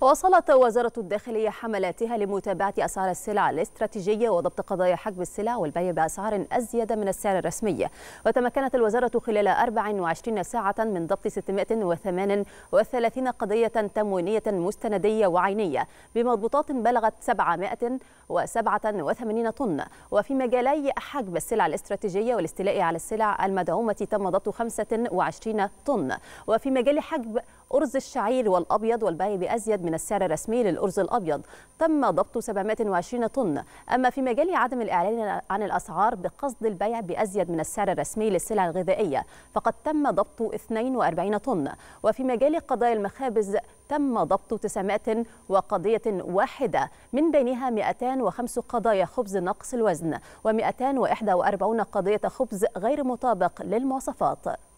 واصلت وزارة الداخلية حملاتها لمتابعة أسعار السلع الاستراتيجية وضبط قضايا حجب السلع والبيع بأسعار أزيد من السعر الرسمي وتمكنت الوزارة خلال 24 ساعة من ضبط 638 قضية تموينية مستندية وعينية بمضبوطات بلغت 787 طن وفي مجالي حجب السلع الاستراتيجية والاستيلاء على السلع المدعومة تم ضبط 25 طن وفي مجال حجب أرز الشعير والأبيض والبيع بأزيد من السعر الرسمي للأرز الأبيض تم ضبط 720 طن أما في مجال عدم الإعلان عن الأسعار بقصد البيع بأزيد من السعر الرسمي للسلع الغذائية فقد تم ضبط 42 طن وفي مجال قضايا المخابز تم ضبط 900 وقضية واحدة من بينها 205 قضايا خبز نقص الوزن و241 قضية خبز غير مطابق للمواصفات